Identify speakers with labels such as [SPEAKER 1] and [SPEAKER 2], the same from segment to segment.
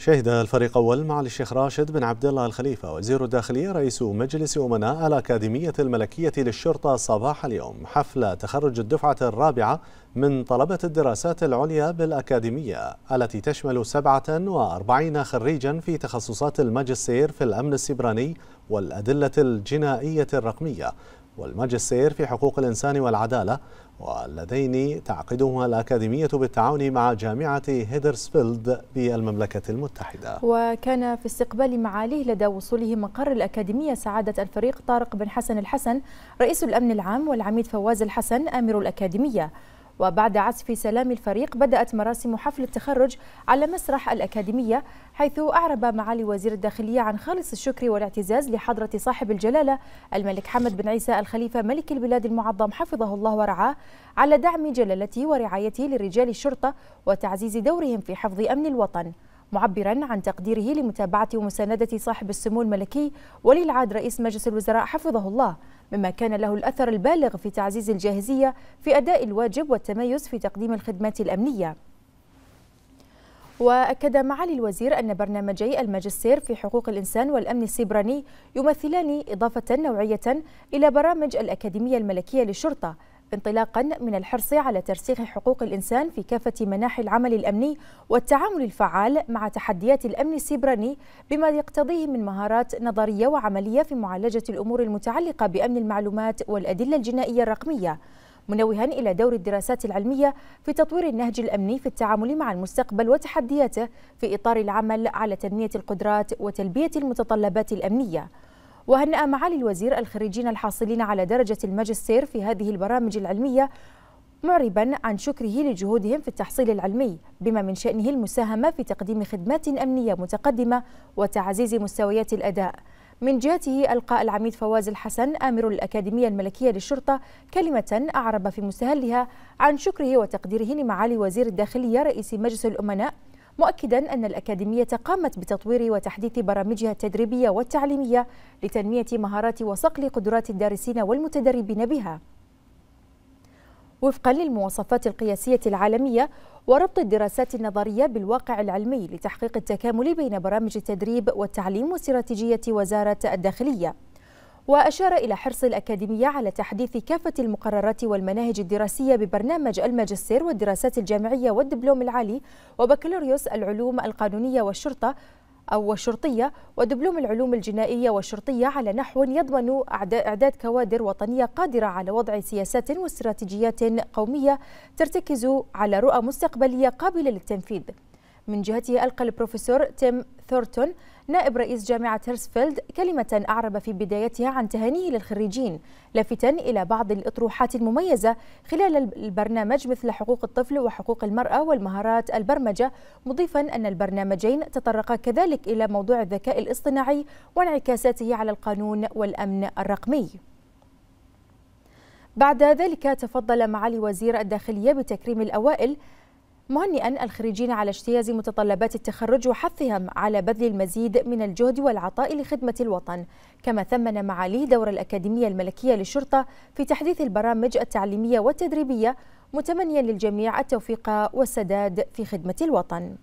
[SPEAKER 1] شهد الفريق أول معالي الشيخ راشد بن عبد الله الخليفة وزير الداخلية رئيس مجلس أمناء الأكاديمية الملكية للشرطة صباح اليوم حفل تخرج الدفعة الرابعة من طلبة الدراسات العليا بالأكاديمية التي تشمل 47 خريجا في تخصصات الماجستير في الأمن السبراني والأدلة الجنائية الرقمية والماجستير في حقوق الإنسان والعدالة واللذين تعقدهما الأكاديمية بالتعاون مع جامعة هيدرسفيلد بالمملكة المتحدة وكان في استقبال معاليه لدى وصوله مقر الأكاديمية سعادة الفريق طارق بن حسن الحسن رئيس الأمن العام والعميد فواز الحسن آمر الأكاديمية وبعد عزف سلام الفريق بدأت مراسم حفل التخرج على مسرح الأكاديمية حيث أعرب معالي وزير الداخلية عن خالص الشكر والاعتزاز لحضرة صاحب الجلالة الملك حمد بن عيسى الخليفة ملك البلاد المعظم حفظه الله ورعاه على دعم جلالته ورعايته لرجال الشرطة وتعزيز دورهم في حفظ أمن الوطن معبرا عن تقديره لمتابعة ومساندة صاحب السمو الملكي ولي العهد رئيس مجلس الوزراء حفظه الله مما كان له الأثر البالغ في تعزيز الجاهزية في أداء الواجب والتميز في تقديم الخدمات الأمنية وأكد معالي الوزير أن برنامجي الماجستير في حقوق الإنسان والأمن السيبراني يمثلان إضافة نوعية إلى برامج الأكاديمية الملكية للشرطة انطلاقا من الحرص على ترسيخ حقوق الإنسان في كافة مناحي العمل الأمني والتعامل الفعال مع تحديات الأمن السيبراني بما يقتضيه من مهارات نظرية وعملية في معالجة الأمور المتعلقة بأمن المعلومات والأدلة الجنائية الرقمية منوها إلى دور الدراسات العلمية في تطوير النهج الأمني في التعامل مع المستقبل وتحدياته في إطار العمل على تنمية القدرات وتلبية المتطلبات الأمنية وهنأ معالي الوزير الخريجين الحاصلين على درجة الماجستير في هذه البرامج العلمية معربا عن شكره لجهودهم في التحصيل العلمي بما من شأنه المساهمة في تقديم خدمات أمنية متقدمة وتعزيز مستويات الأداء من جهته ألقى العميد فواز الحسن آمر الأكاديمية الملكية للشرطة كلمة أعرب في مستهلها عن شكره وتقديره لمعالي وزير الداخلية رئيس مجلس الأمناء مؤكدا أن الأكاديمية قامت بتطوير وتحديث برامجها التدريبية والتعليمية لتنمية مهارات وصقل قدرات الدارسين والمتدربين بها وفقا للمواصفات القياسية العالمية وربط الدراسات النظرية بالواقع العلمي لتحقيق التكامل بين برامج التدريب والتعليم واستراتيجية وزارة الداخلية وأشار إلى حرص الأكاديمية على تحديث كافة المقررات والمناهج الدراسية ببرنامج الماجستير والدراسات الجامعية والدبلوم العالي وبكالوريوس العلوم القانونية والشرطة أو والشرطية ودبلوم العلوم الجنائية والشرطية على نحو يضمن إعداد كوادر وطنية قادرة على وضع سياسات واستراتيجيات قومية ترتكز على رؤى مستقبلية قابلة للتنفيذ من جهته ألقى البروفيسور تيم ثورتون نائب رئيس جامعة هيرسفيلد كلمة أعرب في بدايتها عن تهانيه للخريجين لافتا إلى بعض الأطروحات المميزة خلال البرنامج مثل حقوق الطفل وحقوق المرأة والمهارات البرمجة مضيفا أن البرنامجين تطرقا كذلك إلى موضوع الذكاء الاصطناعي وانعكاساته على القانون والأمن الرقمي بعد ذلك تفضل معالي وزير الداخلية بتكريم الأوائل مهنئا الخريجين على اجتياز متطلبات التخرج وحثهم على بذل المزيد من الجهد والعطاء لخدمة الوطن كما ثمن معاليه دور الأكاديمية الملكية للشرطة في تحديث البرامج التعليمية والتدريبية متمنيا للجميع التوفيق والسداد في خدمة الوطن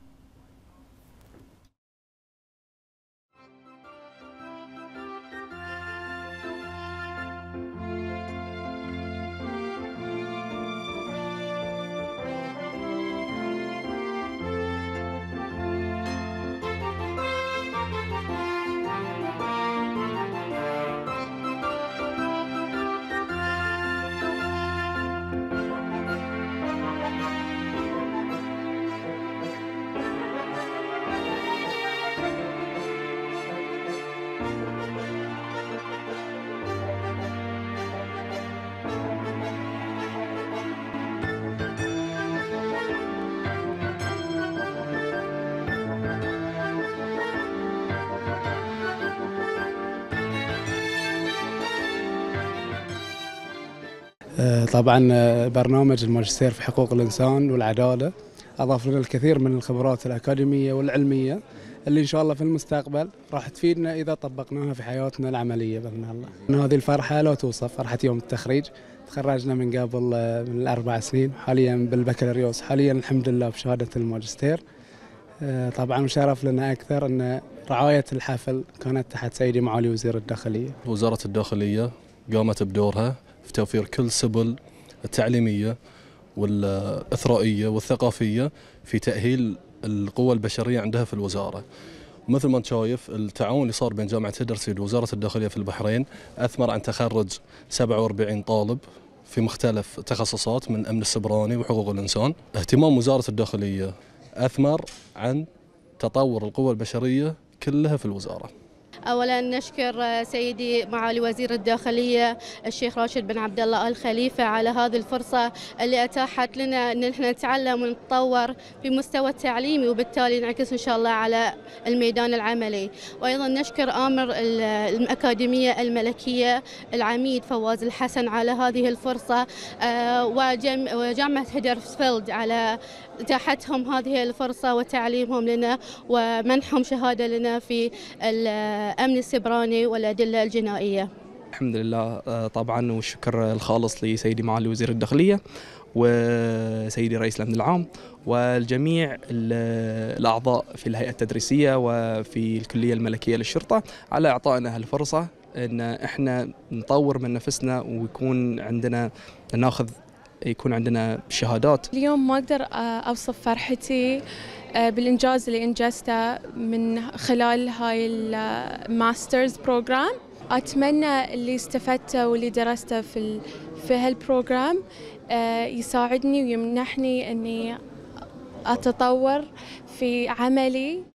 [SPEAKER 1] آه، طبعا آه، برنامج الماجستير في حقوق الإنسان والعدالة أضاف لنا الكثير من الخبرات الأكاديمية والعلمية اللي إن شاء الله في المستقبل راح تفيدنا إذا طبقناها في حياتنا العملية بإذن الله هذه الفرحة لا توصف فرحة يوم التخريج تخرجنا من قبل آه، من الاربع سنين حاليا بالبكالوريوس حاليا الحمد لله بشهادة الماجستير طبعا شرف لنا اكثر ان رعايه الحفل كانت تحت سيدي معالي وزير الداخليه. وزاره الداخليه قامت بدورها في توفير كل سبل التعليمية والإثرائية والثقافية في تأهيل القوى البشرية عندها في الوزارة مثل ما انت شايف التعاون اللي صار بين جامعة هيدرسيد ووزارة الداخلية في البحرين أثمر عن تخرج 47 طالب في مختلف تخصصات من أمن السبراني وحقوق الإنسان اهتمام وزارة الداخلية أثمر عن تطور القوى البشرية كلها في الوزارة اولا نشكر سيدي معالي وزير الداخليه الشيخ راشد بن عبد الله ال خليفه على هذه الفرصه اللي اتاحت لنا ان احنا نتعلم ونتطور في مستوى التعليمي وبالتالي نعكس ان شاء الله على الميدان العملي وايضا نشكر امر الاكاديميه الملكيه العميد فواز الحسن على هذه الفرصه آه، وجامعه هدرفيلد على اتاحتهم هذه الفرصه وتعليمهم لنا ومنحهم شهاده لنا في الامن السبراني والادله الجنائيه. الحمد لله آه، طبعا والشكر الخالص لسيدي معالي وزير الداخليه وسيدي رئيس الامن العام والجميع الاعضاء في الهيئه التدريسيه وفي الكليه الملكيه للشرطه على اعطائنا هالفرصه ان احنا نطور من نفسنا ويكون عندنا ناخذ يكون عندنا شهادات اليوم ما أقدر آه، أوصف فرحتي آه، بالإنجاز اللي أنجزته من خلال هاي الماسترز آه، بروجرام أتمنى اللي استفدته واللي درسته في في هالبروجرام يساعدني ويمنحني إني أتطور في عملي